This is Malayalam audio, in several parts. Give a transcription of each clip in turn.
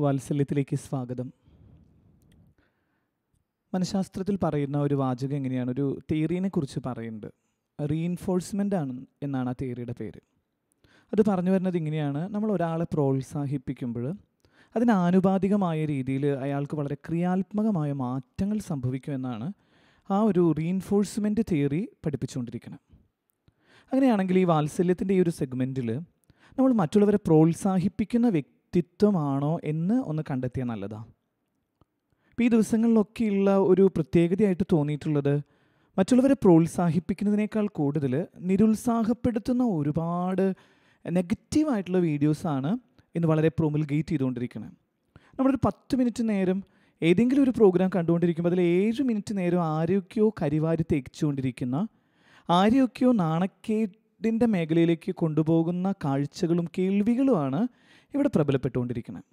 വാത്സല്യത്തിലേക്ക് സ്വാഗതം മനഃശാസ്ത്രത്തിൽ പറയുന്ന ഒരു വാചകം എങ്ങനെയാണ് ഒരു തിയറീനെ കുറിച്ച് പറയുന്നത് റീഇൻഫോഴ്സ്മെൻ്റ് ആണ് എന്നാണ് ആ തിയറിയുടെ പേര് അത് പറഞ്ഞു വരുന്നത് ഇങ്ങനെയാണ് നമ്മൾ ഒരാളെ പ്രോത്സാഹിപ്പിക്കുമ്പോൾ അതിന് ആനുപാതികമായ രീതിയിൽ അയാൾക്ക് വളരെ ക്രിയാത്മകമായ മാറ്റങ്ങൾ സംഭവിക്കുമെന്നാണ് ആ ഒരു റീഇൻഫോഴ്സ്മെൻറ്റ് തിയറി പഠിപ്പിച്ചുകൊണ്ടിരിക്കുന്നത് അങ്ങനെയാണെങ്കിൽ ഈ വാത്സല്യത്തിൻ്റെ ഈ ഒരു സെഗ്മെൻറ്റിൽ നമ്മൾ മറ്റുള്ളവരെ പ്രോത്സാഹിപ്പിക്കുന്ന വ്യക്തി വ്യക്തിത്വമാണോ എന്ന് ഒന്ന് കണ്ടെത്തിയാൽ നല്ലതാണ് ഇപ്പോൾ ഈ ദിവസങ്ങളിലൊക്കെയുള്ള ഒരു പ്രത്യേകതയായിട്ട് തോന്നിയിട്ടുള്ളത് മറ്റുള്ളവരെ പ്രോത്സാഹിപ്പിക്കുന്നതിനേക്കാൾ കൂടുതൽ നിരുത്സാഹപ്പെടുത്തുന്ന ഒരുപാട് നെഗറ്റീവായിട്ടുള്ള വീഡിയോസാണ് ഇന്ന് വളരെ പ്രൊമുൽഗേറ്റ് ചെയ്തുകൊണ്ടിരിക്കുന്നത് നമ്മളൊരു പത്ത് മിനിറ്റ് നേരം ഏതെങ്കിലും ഒരു പ്രോഗ്രാം കണ്ടുകൊണ്ടിരിക്കുമ്പോൾ അതിൽ ഏഴ് മിനിറ്റ് നേരം ആരെയൊക്കെയോ കരിവാരി തേച്ചുകൊണ്ടിരിക്കുന്ന ആരെയൊക്കെയോ നാണക്കേട് എഡിൻ്റെ മേഖലയിലേക്ക് കൊണ്ടുപോകുന്ന കാഴ്ചകളും കേൾവികളുമാണ് ഇവിടെ പ്രബലപ്പെട്ടുകൊണ്ടിരിക്കുന്നത്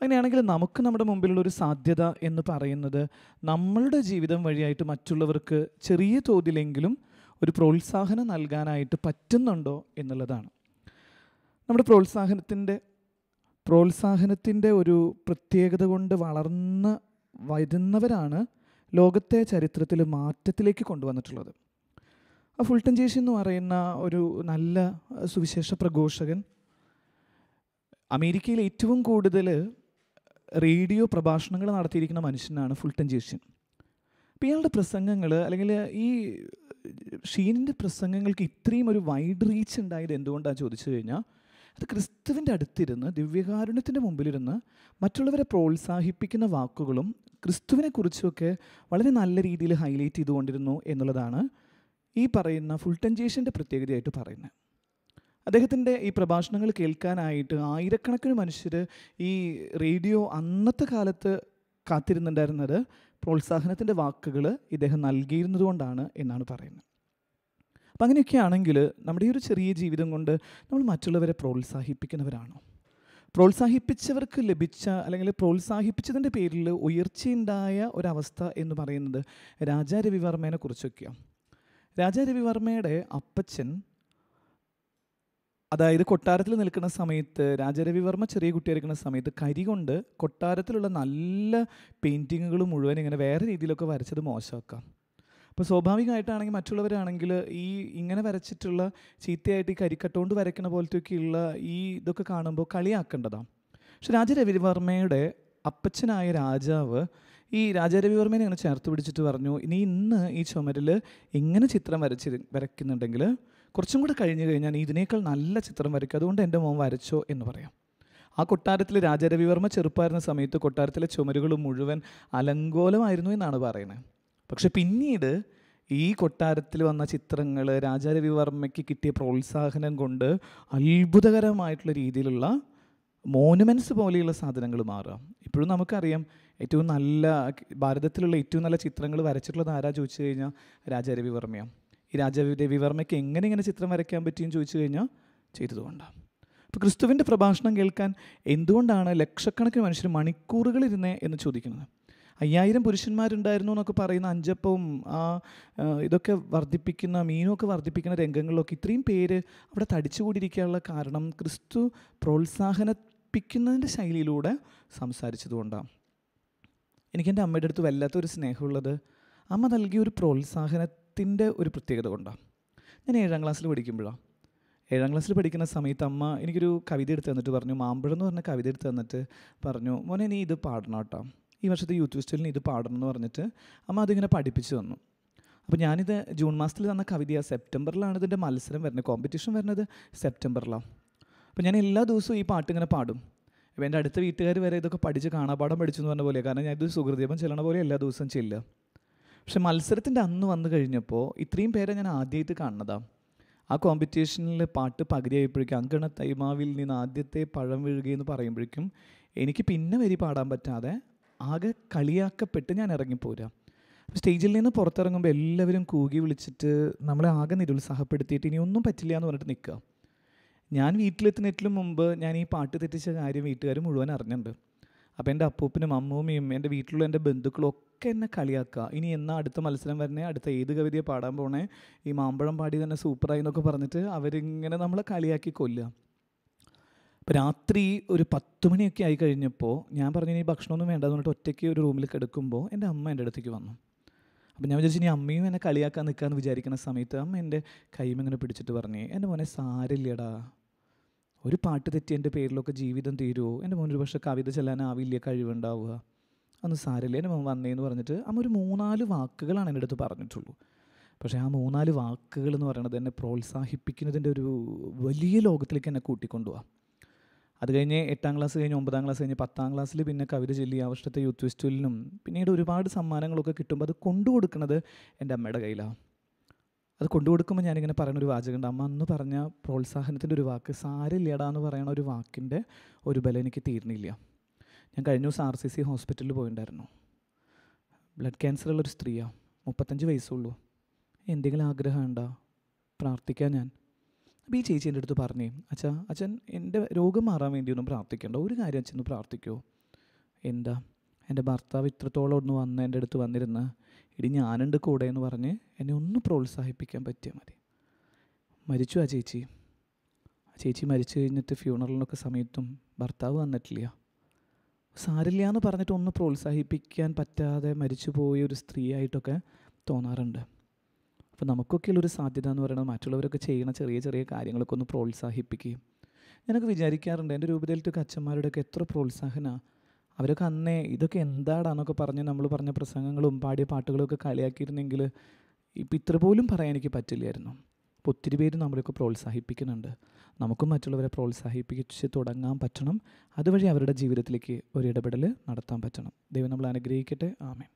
അങ്ങനെയാണെങ്കിൽ നമുക്ക് നമ്മുടെ മുമ്പിലുള്ള ഒരു സാധ്യത എന്ന് പറയുന്നത് നമ്മളുടെ ജീവിതം വഴിയായിട്ട് മറ്റുള്ളവർക്ക് ചെറിയ തോതിലെങ്കിലും ഒരു പ്രോത്സാഹനം നൽകാനായിട്ട് പറ്റുന്നുണ്ടോ എന്നുള്ളതാണ് നമ്മുടെ പ്രോത്സാഹനത്തിൻ്റെ പ്രോത്സാഹനത്തിൻ്റെ ഒരു പ്രത്യേകത കൊണ്ട് വളർന്ന് വരുന്നവരാണ് ലോകത്തെ ചരിത്രത്തിൽ മാറ്റത്തിലേക്ക് കൊണ്ടുവന്നിട്ടുള്ളത് ആ ഫുൾട്ടൻ ചേച്ചി എന്ന് പറയുന്ന ഒരു നല്ല സുവിശേഷ പ്രഘോഷകൻ അമേരിക്കയിൽ ഏറ്റവും കൂടുതൽ റേഡിയോ പ്രഭാഷണങ്ങൾ നടത്തിയിരിക്കുന്ന മനുഷ്യനാണ് ഫുൾട്ടൻ ജേഷ്യൻ അപ്പോൾ ഇയാളുടെ പ്രസംഗങ്ങൾ അല്ലെങ്കിൽ ഈ ഷീനിൻ്റെ പ്രസംഗങ്ങൾക്ക് ഇത്രയും ഒരു വൈഡ് റീച്ച് ഉണ്ടായത് എന്തുകൊണ്ടാണ് ചോദിച്ചു കഴിഞ്ഞാൽ അത് ക്രിസ്തുവിൻ്റെ അടുത്തിരുന്ന് ദിവ്യകാരുണ്യത്തിൻ്റെ മുമ്പിലിരുന്ന് മറ്റുള്ളവരെ പ്രോത്സാഹിപ്പിക്കുന്ന വാക്കുകളും ക്രിസ്തുവിനെക്കുറിച്ചുമൊക്കെ വളരെ നല്ല രീതിയിൽ ഹൈലൈറ്റ് ചെയ്തുകൊണ്ടിരുന്നു എന്നുള്ളതാണ് ഈ പറയുന്ന ഫുൾട്ടൻജേഷൻ്റെ പ്രത്യേകതയായിട്ട് പറയുന്നത് അദ്ദേഹത്തിൻ്റെ ഈ പ്രഭാഷണങ്ങൾ കേൾക്കാനായിട്ട് ആയിരക്കണക്കിന് മനുഷ്യർ ഈ റേഡിയോ അന്നത്തെ കാലത്ത് കാത്തിരുന്നുണ്ടായിരുന്നത് പ്രോത്സാഹനത്തിൻ്റെ വാക്കുകൾ ഇദ്ദേഹം നൽകിയിരുന്നതുകൊണ്ടാണ് എന്നാണ് പറയുന്നത് അപ്പം അങ്ങനെയൊക്കെ ആണെങ്കിൽ നമ്മുടെ ഈ ഒരു ചെറിയ ജീവിതം കൊണ്ട് നമ്മൾ മറ്റുള്ളവരെ പ്രോത്സാഹിപ്പിക്കുന്നവരാണോ പ്രോത്സാഹിപ്പിച്ചവർക്ക് ലഭിച്ച അല്ലെങ്കിൽ പ്രോത്സാഹിപ്പിച്ചതിൻ്റെ പേരിൽ ഉയർച്ചയുണ്ടായ ഒരവസ്ഥ എന്ന് പറയുന്നത് രാജാരവിവർമ്മേനെ കുറിച്ചൊക്കെയാണ് രാജരവിവർമ്മയുടെ അപ്പച്ചൻ അതായത് കൊട്ടാരത്തിൽ നിൽക്കുന്ന സമയത്ത് രാജരവിവർമ്മ ചെറിയ കുട്ടിയായിരിക്കുന്ന സമയത്ത് കരി കൊണ്ട് കൊട്ടാരത്തിലുള്ള നല്ല പെയിൻറ്റിങ്ങുകൾ മുഴുവൻ ഇങ്ങനെ വേറെ രീതിയിലൊക്കെ വരച്ചത് മോശമാക്കാം അപ്പോൾ സ്വാഭാവികമായിട്ടാണെങ്കിൽ മറ്റുള്ളവരാണെങ്കിൽ ഈ ഇങ്ങനെ വരച്ചിട്ടുള്ള ചീത്തയായിട്ട് ഈ കരിക്കട്ടുകൊണ്ട് വരയ്ക്കുന്ന പോലത്തെയൊക്കെയുള്ള ഈ ഇതൊക്കെ കാണുമ്പോൾ കളിയാക്കേണ്ടതാണ് പക്ഷെ രാജരവിവർമ്മയുടെ അപ്പച്ചനായ രാജാവ് ഈ രാജാരവിവർമ്മനെ ഇങ്ങനെ ചേർത്ത് പിടിച്ചിട്ട് പറഞ്ഞു ഇനി ഇന്ന് ഈ ചുമരിൽ ഇങ്ങനെ ചിത്രം വരച്ചി വരയ്ക്കുന്നുണ്ടെങ്കിൽ കുറച്ചും കൂടെ കഴിഞ്ഞ് കഴിഞ്ഞാൽ ഇതിനേക്കാൾ നല്ല ചിത്രം വരയ്ക്കും അതുകൊണ്ട് എൻ്റെ മോൻ വരച്ചോ എന്ന് പറയാം ആ കൊട്ടാരത്തിൽ രാജാരവിവർമ്മ ചെറുപ്പമായിരുന്ന സമയത്ത് കൊട്ടാരത്തിലെ ചുമരുകൾ മുഴുവൻ അലങ്കോലമായിരുന്നു എന്നാണ് പറയുന്നത് പക്ഷെ പിന്നീട് ഈ കൊട്ടാരത്തിൽ വന്ന ചിത്രങ്ങൾ രാജാരവിവർമ്മയ്ക്ക് കിട്ടിയ പ്രോത്സാഹനം കൊണ്ട് അത്ഭുതകരമായിട്ടുള്ള രീതിയിലുള്ള മോണുമെൻസ് പോലെയുള്ള സാധനങ്ങൾ മാറുക ഇപ്പോഴും നമുക്കറിയാം ഏറ്റവും നല്ല ഭാരതത്തിലുള്ള ഏറ്റവും നല്ല ചിത്രങ്ങൾ വരച്ചിട്ടുള്ളത് ആരാ ചോദിച്ചു കഴിഞ്ഞാൽ രാജാരവിവർമ്മയാണ് ഈ രാജാരവിവർമ്മയ്ക്ക് എങ്ങനെ ഇങ്ങനെ ചിത്രം വരയ്ക്കാൻ പറ്റിയും ചോദിച്ചു കഴിഞ്ഞാൽ ചെയ്തതുകൊണ്ടാണ് അപ്പോൾ ക്രിസ്തുവിൻ്റെ പ്രഭാഷണം കേൾക്കാൻ എന്തുകൊണ്ടാണ് ലക്ഷക്കണക്കിന് മനുഷ്യർ മണിക്കൂറുകളിരുന്നേ എന്ന് ചോദിക്കുന്നത് അയ്യായിരം പുരുഷന്മാരുണ്ടായിരുന്നു എന്നൊക്കെ പറയുന്ന അഞ്ചപ്പവും ആ ഇതൊക്കെ വർദ്ധിപ്പിക്കുന്ന മീനൊക്കെ വർദ്ധിപ്പിക്കുന്ന രംഗങ്ങളിലൊക്കെ ഇത്രയും പേര് അവിടെ തടിച്ചുകൂടിയിരിക്കാനുള്ള കാരണം ക്രിസ്തു പ്രോത്സാഹനപ്പിക്കുന്നതിൻ്റെ ശൈലിയിലൂടെ സംസാരിച്ചതുകൊണ്ടാണ് എൻ്റെ അമ്മയുടെ അടുത്ത് വല്ലാത്തൊരു സ്നേഹമുള്ളത് അമ്മ നൽകിയ ഒരു പ്രോത്സാഹനത്തിൻ്റെ ഒരു പ്രത്യേകത കൊണ്ടാണ് ഞാൻ ഏഴാം ക്ലാസ്സിൽ പഠിക്കുമ്പോഴാണ് ഏഴാം ക്ലാസ്സിൽ പഠിക്കുന്ന സമയത്ത് അമ്മ എനിക്കൊരു കവിത എടുത്ത് തന്നിട്ട് പറഞ്ഞു മാമ്പഴം എന്ന് പറഞ്ഞ കവിത എടുത്ത് തന്നിട്ട് പറഞ്ഞു മോനെ നീ ഇത് പാടണം കേട്ടോ ഈ വർഷത്തെ യൂത്ത് ഫെസ്റ്റിവലിന് ഇത് പാടണം എന്ന് പറഞ്ഞിട്ട് അമ്മ അതിങ്ങനെ പഠിപ്പിച്ചു തന്നു അപ്പോൾ ഞാനിത് ജൂൺ മാസത്തിൽ തന്ന കവിത സെപ്റ്റംബറിലാണ് ഇതിൻ്റെ മത്സരം വരുന്നത് കോമ്പറ്റീഷൻ വരുന്നത് സെപ്റ്റംബറിലാണ് അപ്പോൾ ഞാൻ എല്ലാ ദിവസവും ഈ പാട്ട് ഇങ്ങനെ പാടും അപ്പോൾ എൻ്റെ അടുത്ത വീട്ടുകാർ വരെ ഇതൊക്കെ പഠിച്ച് കാണാപാഠം പഠിച്ചു എന്ന് പറഞ്ഞ പോലെയാണ് കാരണം ഞാൻ സുഹൃദീപം ചെല്ലണ പോലെ എല്ലാ ദിവസവും ചെല്ലുക പക്ഷെ മത്സരത്തിൻ്റെ അന്ന് വന്നു കഴിഞ്ഞപ്പോൾ ഇത്രയും പേരെ ഞാൻ ആദ്യമായിട്ട് കാണുന്നതാണ് ആ കോമ്പറ്റീഷനിൽ പാട്ട് പകുതിയായപ്പോഴേക്കും അങ്കണ തൈമാവിൽ നിന്ന് ആദ്യത്തെ പഴം വീഴുകയെന്ന് പറയുമ്പോഴേക്കും എനിക്ക് പിന്നെ വരി പാടാൻ പറ്റാതെ ആകെ കളിയാക്കപ്പെട്ട് ഞാൻ ഇറങ്ങിപ്പോരാ സ്റ്റേജിൽ നിന്ന് പുറത്തിറങ്ങുമ്പോൾ എല്ലാവരും കൂകി വിളിച്ചിട്ട് നമ്മളെ ആകെ നിരുത്സാഹപ്പെടുത്തിയിട്ട് ഇനി ഒന്നും പറ്റില്ല എന്ന് പറഞ്ഞിട്ട് നിൽക്കുക ഞാൻ വീട്ടിലെത്തുന്നതിലും മുമ്പ് ഞാൻ ഈ പാട്ട് തെറ്റിച്ച കാര്യം വീട്ടുകാർ മുഴുവൻ അറിഞ്ഞിട്ടുണ്ട് അപ്പോൾ എൻ്റെ അപ്പൂപ്പനും അമ്മൂമ്മയും എൻ്റെ വീട്ടിലുള്ള എൻ്റെ ബന്ധുക്കളൊക്കെ എന്നെ കളിയാക്കുക ഇനി എന്നാ അടുത്ത മത്സരം വരണേ അടുത്ത ഏത് കവിതയെ പാടാൻ പോണേ ഈ മാമ്പഴം പാടി തന്നെ സൂപ്പറായി എന്നൊക്കെ പറഞ്ഞിട്ട് അവരിങ്ങനെ നമ്മളെ കളിയാക്കി കൊല്ലുക അപ്പോൾ രാത്രി ഒരു പത്ത് മണിയൊക്കെ ആയി കഴിഞ്ഞപ്പോൾ ഞാൻ പറഞ്ഞു ഇനി ഭക്ഷണമൊന്നും വേണ്ട എന്ന് പറഞ്ഞിട്ട് ഒറ്റയ്ക്ക് ഒരു റൂമിൽ കിടക്കുമ്പോൾ എൻ്റെ അമ്മ എൻ്റെ അടുത്തേക്ക് വന്നു അപ്പം ഞാൻ വിചാരിച്ചു ഇനി അമ്മയും എന്നെ കളിയാക്കാൻ നിൽക്കാമെന്ന് വിചാരിക്കുന്ന സമയത്ത് അമ്മ എൻ്റെ കൈമങ്ങനെ പിടിച്ചിട്ട് പറഞ്ഞു എൻ്റെ മോനെ സാരില്ലടാ ഒരു പാട്ട് തെറ്റി എൻ്റെ പേരിലൊക്കെ ജീവിതം തീരുമോ എൻ്റെ മോനൊരു പക്ഷെ കവിത ചെല്ലാനാവില്ല കഴിവുണ്ടാവുക അന്ന് സാരല്ലേ എൻ്റെ മോൻ വന്നേന്ന് പറഞ്ഞിട്ട് അമ്മ ഒരു മൂന്നാല് വാക്കുകളാണ് എൻ്റെ അടുത്ത് പറഞ്ഞിട്ടുള്ളൂ പക്ഷേ ആ മൂന്നാല് വാക്കുകൾ എന്ന് പറയുന്നത് എന്നെ പ്രോത്സാഹിപ്പിക്കുന്നതിൻ്റെ ഒരു വലിയ ലോകത്തിലേക്ക് എന്നെ കൂട്ടിക്കൊണ്ടുപോകാം അത് കഴിഞ്ഞ് എട്ടാം ക്ലാസ് കഴിഞ്ഞ് ഒമ്പതാം ക്ലാസ് കഴിഞ്ഞ് പത്താം ക്ലാസ്സിൽ പിന്നെ കവിത ചൊല്ലി ആ വർഷത്തെ യൂത്ത് ഫെസ്റ്റിവലിനും പിന്നീട് ഒരുപാട് സമ്മാനങ്ങളൊക്കെ കിട്ടുമ്പോൾ അത് കൊണ്ടു കൊടുക്കുന്നത് എൻ്റെ അമ്മയുടെ കയ്യിലാണ് അത് കൊണ്ടുകൊടുക്കുമ്പോൾ ഞാനിങ്ങനെ പറയുന്ന ഒരു വാചകമുണ്ട് അമ്മ അന്ന് പറഞ്ഞ പ്രോത്സാഹനത്തിൻ്റെ ഒരു വാക്ക് സാരില്ലേടാ എന്ന് പറയുന്ന ഒരു വാക്കിൻ്റെ ഒരു ബലം എനിക്ക് തീർന്നില്ല ഞാൻ കഴിഞ്ഞ ദിവസം ആർ സി സി ഹോസ്പിറ്റലിൽ പോയിണ്ടായിരുന്നു ബ്ലഡ് ഉള്ള ഒരു സ്ത്രീയാണ് മുപ്പത്തഞ്ച് വയസ്സുള്ളൂ എന്തെങ്കിലും ആഗ്രഹം ഉണ്ടോ പ്രാർത്ഥിക്കാൻ ഞാൻ അപ്പോൾ ഈ ചേച്ചി എൻ്റെ അടുത്ത് പറഞ്ഞേ അച്ഛൻ അച്ഛൻ എൻ്റെ രോഗം മാറാൻ വേണ്ടി ഒന്നും പ്രാർത്ഥിക്കണ്ട ഒരു കാര്യം അച്ഛൻ പ്രാർത്ഥിക്കുമോ എന്താ എൻ്റെ ഭർത്താവ് ഇത്രത്തോളം ഒന്ന് വന്ന് എൻ്റെ അടുത്ത് വന്നിരുന്ന് ഇടി ഞാനുണ്ട് കൂടെ എന്ന് പറഞ്ഞ് എന്നെ ഒന്ന് പ്രോത്സാഹിപ്പിക്കാൻ പറ്റിയാൽ മതി മരിച്ചു ആ ചേച്ചി ആ ചേച്ചി മരിച്ചു കഴിഞ്ഞിട്ട് ഫ്യൂണറലിനൊക്കെ സമയത്തും ഭർത്താവ് വന്നിട്ടില്ല സാരില്ല എന്ന് പറഞ്ഞിട്ട് ഒന്ന് പ്രോത്സാഹിപ്പിക്കാൻ പറ്റാതെ മരിച്ചു പോയ ഒരു സ്ത്രീയായിട്ടൊക്കെ തോന്നാറുണ്ട് അപ്പോൾ നമുക്കൊക്കെയുള്ളൊരു സാധ്യത എന്ന് പറയുന്നത് മറ്റുള്ളവരൊക്കെ ചെയ്യുന്ന ചെറിയ ചെറിയ കാര്യങ്ങളൊക്കെ ഒന്ന് പ്രോത്സാഹിപ്പിക്കുകയും ഞാനൊക്കെ വിചാരിക്കാറുണ്ട് എൻ്റെ രൂപതയിലത്തെ അച്ഛന്മാരുടെയൊക്കെ എത്ര പ്രോത്സാഹനമാണ് അവരൊക്കെ അന്നേ ഇതൊക്കെ എന്താടാന്നൊക്കെ പറഞ്ഞ് നമ്മൾ പറഞ്ഞ പ്രസംഗങ്ങളും പാടിയ പാട്ടുകളൊക്കെ കളിയാക്കിയിരുന്നെങ്കിൽ ഇപ്പം ഇത്ര പോലും പറയാൻ എനിക്ക് പറ്റില്ലായിരുന്നു അപ്പോൾ ഒത്തിരി പേര് നമ്മളെയൊക്കെ പ്രോത്സാഹിപ്പിക്കുന്നുണ്ട് നമുക്കും മറ്റുള്ളവരെ പ്രോത്സാഹിപ്പിച്ച് തുടങ്ങാൻ പറ്റണം അതുവഴി അവരുടെ ജീവിതത്തിലേക്ക് ഒരു ഇടപെടൽ നടത്താൻ പറ്റണം ദൈവം നമ്മൾ അനുഗ്രഹിക്കട്ടെ ആമേ